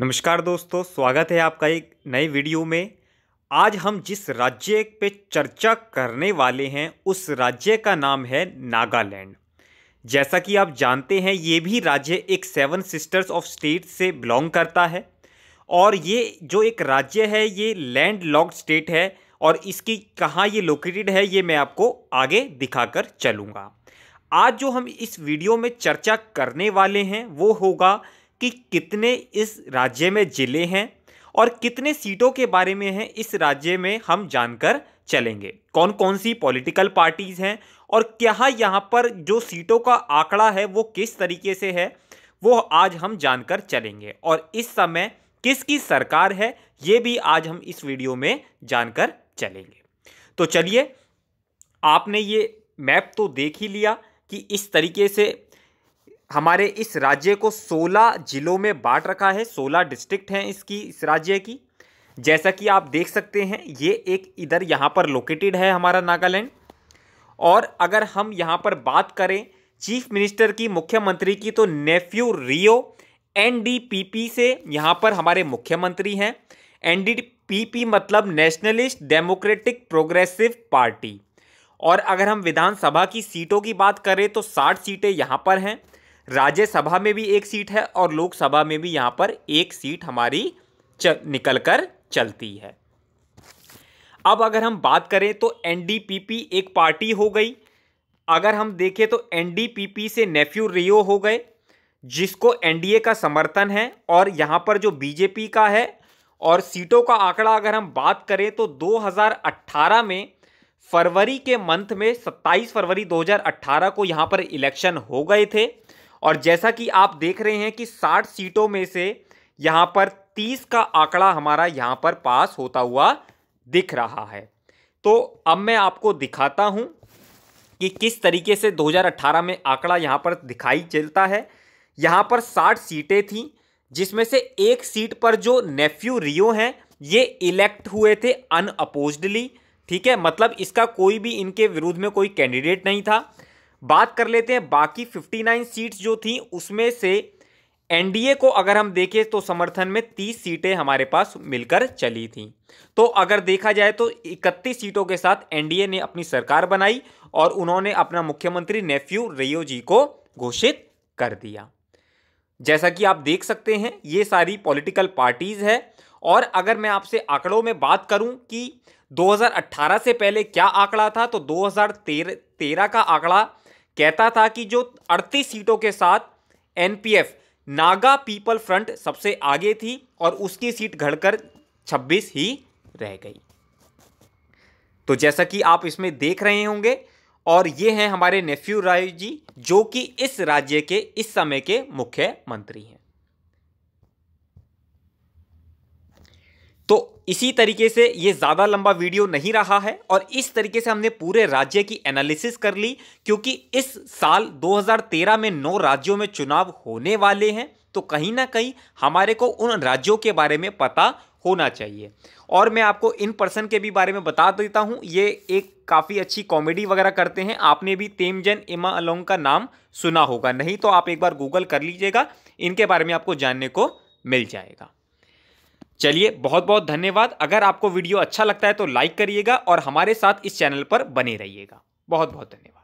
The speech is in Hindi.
नमस्कार दोस्तों स्वागत है आपका एक नए वीडियो में आज हम जिस राज्य पे चर्चा करने वाले हैं उस राज्य का नाम है नागालैंड जैसा कि आप जानते हैं ये भी राज्य एक सेवन सिस्टर्स ऑफ स्टेट से बिलोंग करता है और ये जो एक राज्य है ये लैंड लॉक्ड स्टेट है और इसकी कहाँ ये लोकेटेड है ये मैं आपको आगे दिखाकर चलूँगा आज जो हम इस वीडियो में चर्चा करने वाले हैं वो होगा कि कितने इस राज्य में ज़िले हैं और कितने सीटों के बारे में हैं इस राज्य में हम जानकर चलेंगे कौन कौन सी पॉलिटिकल पार्टीज़ हैं और क्या यहाँ पर जो सीटों का आंकड़ा है वो किस तरीके से है वो आज हम जानकर चलेंगे और इस समय किसकी सरकार है ये भी आज हम इस वीडियो में जानकर चलेंगे तो चलिए आपने ये मैप तो देख ही लिया कि इस तरीके से हमारे इस राज्य को 16 जिलों में बांट रखा है 16 डिस्ट्रिक्ट हैं इसकी इस राज्य की जैसा कि आप देख सकते हैं ये एक इधर यहाँ पर लोकेटेड है हमारा नागालैंड और अगर हम यहाँ पर बात करें चीफ मिनिस्टर की मुख्यमंत्री की तो नेफ्यू रियो एनडीपीपी से यहाँ पर हमारे मुख्यमंत्री हैं एनडीपीपी मतलब नेशनलिस्ट डेमोक्रेटिक प्रोग्रेसिव पार्टी और अगर हम विधानसभा की सीटों की बात करें तो 60 सीटें यहाँ पर हैं राज्यसभा में भी एक सीट है और लोकसभा में भी यहाँ पर एक सीट हमारी च, निकल कर चलती है अब अगर हम बात करें तो एनडीपीपी एक पार्टी हो गई अगर हम देखें तो एनडीपीपी से नेफ्यू रियो हो गए जिसको एनडीए का समर्थन है और यहाँ पर जो बीजेपी का है और सीटों का आंकड़ा अगर हम बात करें तो 2018 में फरवरी के मंथ में 27 फरवरी 2018 को यहाँ पर इलेक्शन हो गए थे और जैसा कि आप देख रहे हैं कि 60 सीटों में से यहाँ पर 30 का आंकड़ा हमारा यहाँ पर पास होता हुआ दिख रहा है तो अब मैं आपको दिखाता हूँ कि किस तरीके से 2018 में आंकड़ा यहाँ पर दिखाई चलता है यहाँ पर 60 सीटें थीं जिसमें से एक सीट पर जो नेफ्यू रियो हैं ये इलेक्ट हुए थे अनअपोजली ठीक है मतलब इसका कोई भी इनके विरुद्ध में कोई कैंडिडेट नहीं था बात कर लेते हैं बाकी 59 सीट्स जो थी उसमें से एनडीए को अगर हम देखें तो समर्थन में 30 सीटें हमारे पास मिलकर चली थी तो अगर देखा जाए तो 31 सीटों के साथ एनडीए ने अपनी सरकार बनाई और उन्होंने अपना मुख्यमंत्री नेफ्यू रियो जी को घोषित कर दिया जैसा कि आप देख सकते हैं ये सारी पॉलिटिकल पार्टीज़ है और अगर मैं आपसे आंकड़ों में बात करूं कि 2018 से पहले क्या आंकड़ा था तो 2013 का आंकड़ा कहता था कि जो 38 सीटों के साथ एनपीएफ नागा पीपल फ्रंट सबसे आगे थी और उसकी सीट घटकर 26 ही रह गई तो जैसा कि आप इसमें देख रहे होंगे और ये हैं हमारे नेफ्यू राय जी जो कि इस राज्य के इस समय के मुख्यमंत्री हैं तो इसी तरीके से ये ज़्यादा लंबा वीडियो नहीं रहा है और इस तरीके से हमने पूरे राज्य की एनालिसिस कर ली क्योंकि इस साल 2013 में नौ राज्यों में चुनाव होने वाले हैं तो कहीं ना कहीं हमारे को उन राज्यों के बारे में पता होना चाहिए और मैं आपको इन पर्सन के भी बारे में बता देता हूँ ये एक काफ़ी अच्छी कॉमेडी वगैरह करते हैं आपने भी तेमजन इमा अलोंग का नाम सुना होगा नहीं तो आप एक बार गूगल कर लीजिएगा इनके बारे में आपको जानने को मिल जाएगा चलिए बहुत बहुत धन्यवाद अगर आपको वीडियो अच्छा लगता है तो लाइक करिएगा और हमारे साथ इस चैनल पर बने रहिएगा बहुत बहुत धन्यवाद